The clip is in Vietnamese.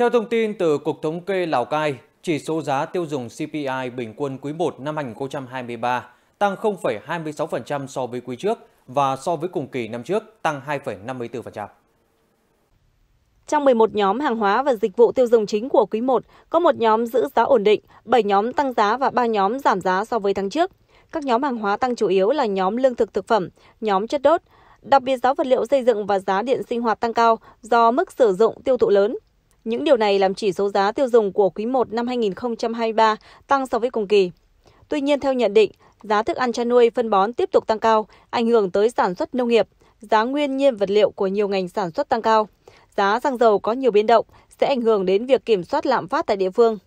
Theo thông tin từ Cục Thống kê Lào Cai, chỉ số giá tiêu dùng CPI bình quân quý 1 năm 2023 tăng 0,26% so với quý trước và so với cùng kỳ năm trước tăng 2,54%. Trong 11 nhóm hàng hóa và dịch vụ tiêu dùng chính của quý 1, có một nhóm giữ giá ổn định, 7 nhóm tăng giá và 3 nhóm giảm giá so với tháng trước. Các nhóm hàng hóa tăng chủ yếu là nhóm lương thực thực phẩm, nhóm chất đốt, đặc biệt giá vật liệu xây dựng và giá điện sinh hoạt tăng cao do mức sử dụng tiêu thụ lớn. Những điều này làm chỉ số giá tiêu dùng của quý 1 năm 2023 tăng so với cùng kỳ. Tuy nhiên, theo nhận định, giá thức ăn chăn nuôi phân bón tiếp tục tăng cao, ảnh hưởng tới sản xuất nông nghiệp, giá nguyên nhiên vật liệu của nhiều ngành sản xuất tăng cao. Giá xăng dầu có nhiều biến động sẽ ảnh hưởng đến việc kiểm soát lạm phát tại địa phương.